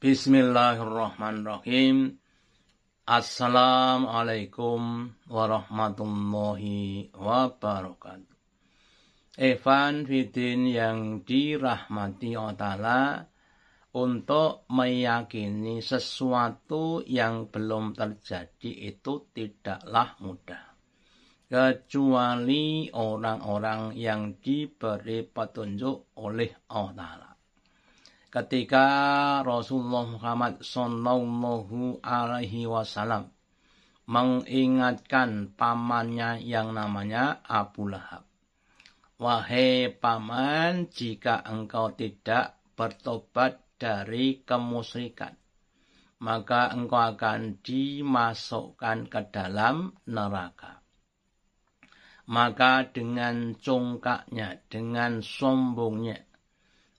Bismillahirrahmanirrahim. Assalamualaikum warahmatullahi wabarakatuh. Evan Fidin yang dirahmati Allah untuk meyakini sesuatu yang belum terjadi itu tidaklah mudah. Kecuali orang-orang yang diberi petunjuk oleh Allah ketika Rasulullah Muhammad Sallallahu Alaihi Wasallam mengingatkan pamannya yang namanya Abu Lahab. Wahai paman, jika engkau tidak bertobat dari kemusyrikan, maka engkau akan dimasukkan ke dalam neraka. Maka dengan congkaknya, dengan sombongnya,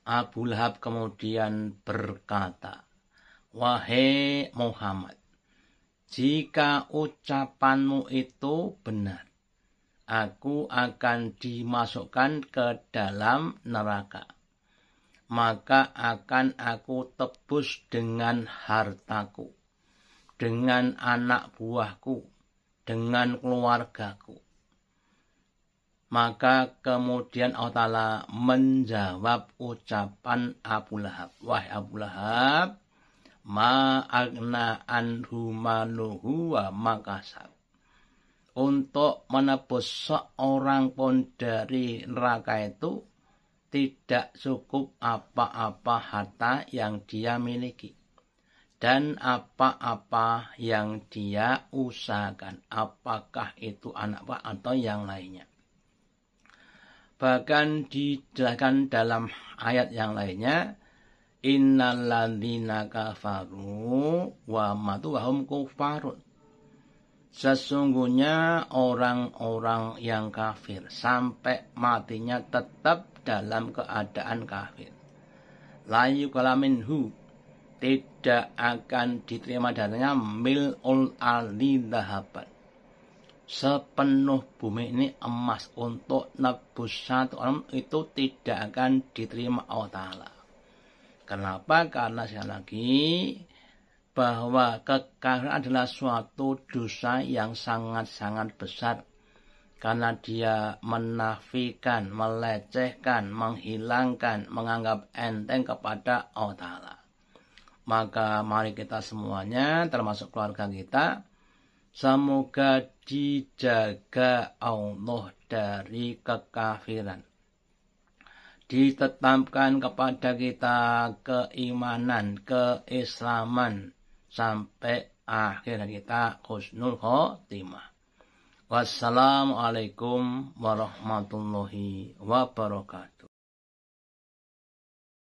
Abu Lahab kemudian berkata, Wahai Muhammad, jika ucapanmu itu benar, aku akan dimasukkan ke dalam neraka. Maka akan aku tebus dengan hartaku, dengan anak buahku, dengan keluargaku maka kemudian Allah Ta'ala menjawab ucapan Abu Lahab. Wahai Abu Lahab, ma'agna anhu manuhu wa makasab. Untuk menebus seorang pun dari neraka itu, tidak cukup apa-apa harta yang dia miliki dan apa-apa yang dia usahakan apakah itu anak pak atau yang lainnya bahkan dijelaskan dalam ayat yang lainnya innalladzina kafaru wa matu wa hum kufarun sesungguhnya orang-orang yang kafir sampai matinya tetap dalam keadaan kafir layu kalaminhu tidak akan diterima darinya mil'ul aldi dahabat sepenuh bumi ini emas untuk nebus satu orang itu tidak akan diterima Allah Ta'ala. Kenapa? Karena sekali lagi bahwa kekafiran adalah suatu dosa yang sangat-sangat besar karena dia menafikan, melecehkan, menghilangkan, menganggap enteng kepada Allah Ta'ala. Maka mari kita semuanya, termasuk keluarga kita, Semoga dijaga Allah dari kekafiran. Ditetapkan kepada kita keimanan, keislaman sampai akhirnya kita khusnul khotimah. Wassalamualaikum warahmatullahi wabarakatuh.